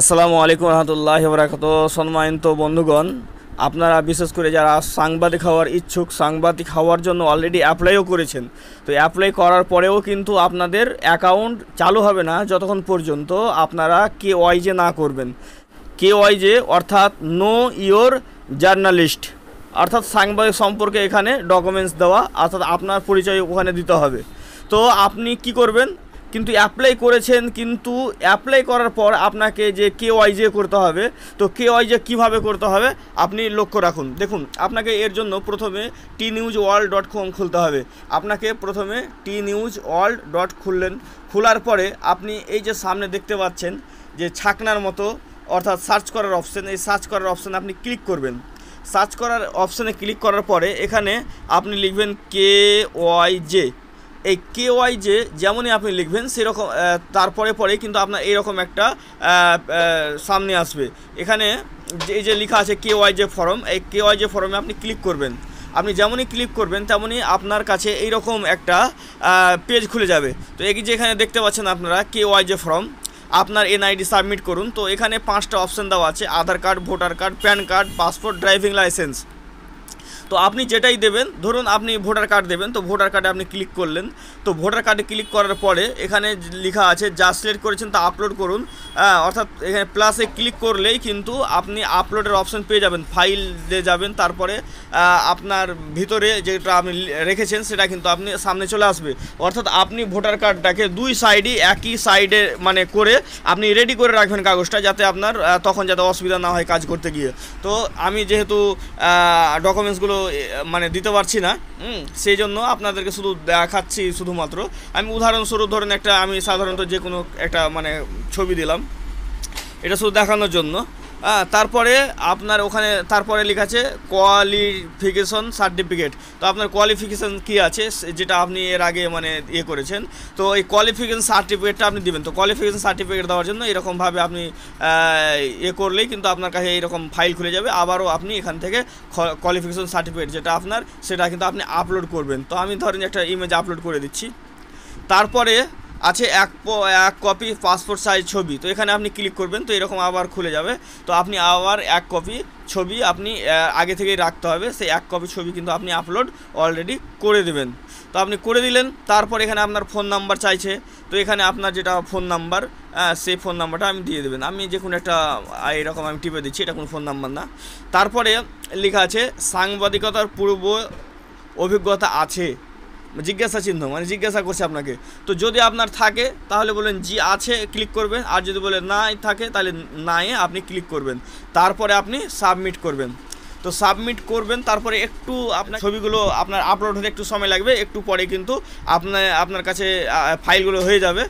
আসসালামু আলাইকুম রহমতুল্লাহ বরাকাত সম্মানিত বন্ধুগণ আপনারা বিশেষ করে যারা সাংবাদিক হওয়ার ইচ্ছুক সাংবাদিক হওয়ার জন্য অলরেডি অ্যাপ্লাইও করেছেন তো অ্যাপ্লাই করার পরেও কিন্তু আপনাদের অ্যাকাউন্ট চালু হবে না যতক্ষণ পর্যন্ত আপনারা কে ওয়াইজে না করবেন কে ওয়াইজে অর্থাৎ নো ইয়োর জার্নালিস্ট অর্থাৎ সাংবাদিক সম্পর্কে এখানে ডকুমেন্টস দেওয়া অর্থাৎ আপনার পরিচয় ওখানে দিতে হবে তো আপনি কি করবেন কিন্তু অ্যাপ্লাই করেছেন কিন্তু অ্যাপ্লাই করার পর আপনাকে যে জে করতে হবে তো কেওয়াইজে কিভাবে করতে হবে আপনি লক্ষ্য রাখুন দেখুন আপনাকে এর জন্য প্রথমে টি নিউজ ওয়ার্ল্ড ডট কম খুলতে হবে আপনাকে প্রথমে টি নিউজ ওয়ার্ল্ড ডট খুললেন খোলার পরে আপনি এই যে সামনে দেখতে পাচ্ছেন যে ছাকনার মতো অর্থাৎ সার্চ করার অপশান এই সার্চ করার অপশান আপনি ক্লিক করবেন সার্চ করার অপশানে ক্লিক করার পরে এখানে আপনি লিখবেন কে ওয়াই জে এই কেওয়াই যে যেমনই আপনি লিখবেন সেরকম তারপরে পরে কিন্তু আপনার এরকম একটা সামনে আসবে এখানে যে যে লেখা আছে কেওয়াই যে ফর্ম এই কেওয়াই যে ফর্মে আপনি ক্লিক করবেন আপনি যেমনই ক্লিক করবেন তেমনই আপনার কাছে এইরকম একটা পেজ খুলে যাবে তো এই যে এখানে দেখতে পাচ্ছেন আপনারা কেওয়াই যে ফর্ম আপনার এনআইডি সাবমিট করুন তো এখানে পাঁচটা অপশান দেওয়া আছে Aadhaar card voter card PAN card passport driving licence তো আপনি যেটাই দেবেন ধরুন আপনি ভোটার কার্ড দেবেন তো ভোটার কার্ডে আপনি ক্লিক করলেন তো ভোটার কার্ডে ক্লিক করার পরে এখানে লেখা আছে যা সিলেক্ট করেছেন তা আপলোড করুন হ্যাঁ, অর্থাৎ এখানে প্লাসে ক্লিক করলেই কিন্তু আপনি আপলোডের অপশন পেয়ে যাবেন ফাইল দিয়ে যাবেন তারপরে আপনার ভিতরে যেটা আপনি রেখেছেন সেটা কিন্তু আপনি সামনে চলে আসবে অর্থাৎ আপনি ভোটার কার্ডটাকে দুই সাইডই একই সাইডে মানে করে আপনি রেডি করে রাখবেন কাগজটা যাতে আপনার তখন যাতে অসুবিধা না হয় কাজ করতে গিয়ে তো আমি যেহেতু ডকুমেন্টসগুলো মানে দিতে পারছি না সেই জন্য আপনাদেরকে শুধু দেখাচ্ছি শুধুমাত্র আমি উদাহরণস্বরূপ ধরেন একটা আমি সাধারণত যে কোনো একটা মানে ছবি দিলাম এটা শুধু দেখানোর জন্য হ্যাঁ তারপরে আপনার ওখানে তারপরে লেখা আছে কোয়ালিফিকেশন সার্টিফিকেট তো আপনার কোয়ালিফিকেশন কি আছে যেটা আপনি এর আগে মানে ইয়ে করেছেন তো এই কোয়ালিফিকেশন সার্টিফিকেটটা আপনি দেবেন তো কোয়ালিফিকেশন সার্টিফিকেট দেওয়ার জন্য এরকমভাবে আপনি ইয়ে করলেই কিন্তু আপনার কাছে এরকম ফাইল খুলে যাবে আবারও আপনি এখান থেকে কোয়ালিফিকেশন সার্টিফিকেট যেটা আপনার সেটা কিন্তু আপনি আপলোড করবেন তো আমি ধরেন একটা ইমেজ আপলোড করে দিচ্ছি তারপরে আছে এক এক কপি পাসপোর্ট সাইজ ছবি তো এখানে আপনি ক্লিক করবেন তো এরকম আবার খুলে যাবে তো আপনি আবার এক কপি ছবি আপনি আগে থেকেই রাখতে হবে সেই এক কপি ছবি কিন্তু আপনি আপলোড অলরেডি করে দেবেন তো আপনি করে দিলেন তারপর এখানে আপনার ফোন নাম্বার চাইছে তো এখানে আপনার যেটা ফোন নাম্বার সেই ফোন নাম্বারটা আমি দিয়ে দেবেন আমি যে কোনো একটা এরকম আমি টিপে দিচ্ছি এটা কোনো ফোন নাম্বার না তারপরে লেখা আছে সাংবাদিকতার পূর্ব অভিজ্ঞতা আছে জিজ্ঞাসা চিহ্ন মানে জিজ্ঞাসা করছে আপনাকে তো যদি আপনার থাকে তাহলে বলেন জি আছে ক্লিক করবেন আর যদি বলেন নাই থাকে তাহলে নাই আপনি ক্লিক করবেন তারপরে আপনি সাবমিট করবেন তো সাবমিট করবেন তারপরে একটু আপনার ছবিগুলো আপনার আপলোড হতে একটু সময় লাগবে একটু পরে কিন্তু আপনার আপনার কাছে ফাইলগুলো হয়ে যাবে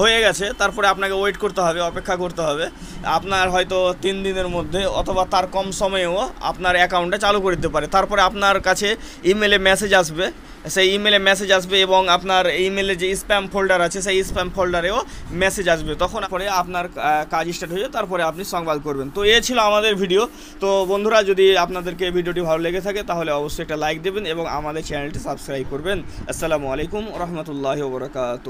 হয়ে গেছে তারপরে আপনাকে ওয়েট করতে হবে অপেক্ষা করতে হবে আপনার হয়তো তিন দিনের মধ্যে অথবা তার কম সময়েও আপনার অ্যাকাউন্টটা চালু করে দিতে পারে তারপরে আপনার কাছে ইমেলে মেসেজ আসবে সেই ইমেলে মেসেজ আসবে এবং আপনার ইমেলে যে স্প্যাম ফোল্ডার আছে সেই স্প্যাম ফোল্ডারেও মেসেজ আসবে তখন পরে আপনার কাজ স্টার্ট হয়ে তারপরে আপনি সংবাদ করবেন তো এ ছিল আমাদের ভিডিও তো বন্ধুরা যদি আপনার আপনাদেরকে এই ভিডিওটি ভালো লেগে থাকে তাহলে অবশ্যই একটা লাইক দেবেন এবং আমাদের চ্যানেলটি সাবস্ক্রাইব করবেন আসসালামু আলাইকুম রহমতুল্লাহ বরকাত